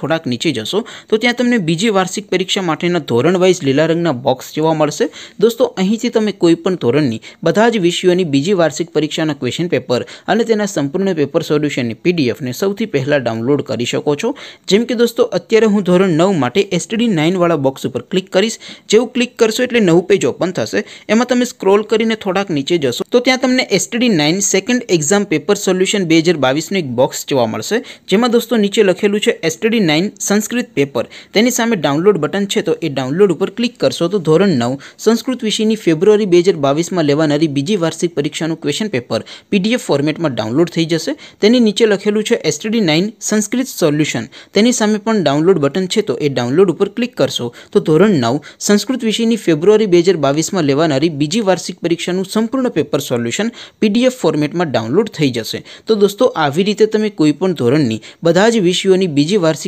થોડક નીચે જશો તો ત્યાં તમને બીજી વાર્ષિક પરીક્ષા માટેનું ધોરણ વાઇઝ લીલા રંગના બોક્સ જોવા મળશે દોસ્તો અહીંથી તમે કોઈ પણ ધોરણની બધા જ વિષયોની બીજી વાર્ષિક પરીક્ષાના ક્વેશ્ચન પેપર અને તેના સંપૂર્ણ પેપર સોલ્યુશનની પીડીએફ ને સૌથી પહેલા ડાઉનલોડ કરી શકો છો જેમ કે દોસ્તો અત્યારે હું ધોરણ 9 માટે STD 9 વાળા બોક્સ ઉપર ક્લિક કરીશ જે હું ક્લિક કરશો એટલે નવું પેજ ઓપન થશે એમાં તમે સ્ક્રોલ કરીને થોડક નીચે જશો તો ત્યાં તમને STD 9 second exam paper solution 2022 નો એક બોક્સ જોવા મળશે જેમાં દોસ્તો નીચે લખેલું છે STD 9 संस्कृत पेपर તેની સામે ડાઉનલોડ બટન છે તો એ ડાઉનલોડ ઉપર ક્લિક કરશો તો ધોરણ 9 संस्कृत વિષયની ફેબ્રુઆરી 2022 માં લેવાણારી બીજી વાર્ષિક પરીક્ષાનું ક્વેશ્ચન પેપર પીડીએફ ફોર્મેટમાં ડાઉનલોડ થઈ જશે તેની નીચે લખેલું છે एसटीडी 9 संस्कृत સોલ્યુશન તેની સામે પણ ડાઉનલોડ બટન છે તો એ ડાઉનલોડ ઉપર ક્લિક કરશો તો ધોરણ 9 संस्कृत વિષયની ફેબ્રુઆરી 2022 માં લેવાણારી બીજી વાર્ષિક પરીક્ષાનું સંપૂર્ણ પેપર સોલ્યુશન પીડીએફ ફોર્મેટમાં ડાઉનલોડ થઈ જશે તો દોસ્તો આવી રીતે તમે કોઈ પણ ધોરણની બધા જ વિષયોની બીજી વાર્ષિક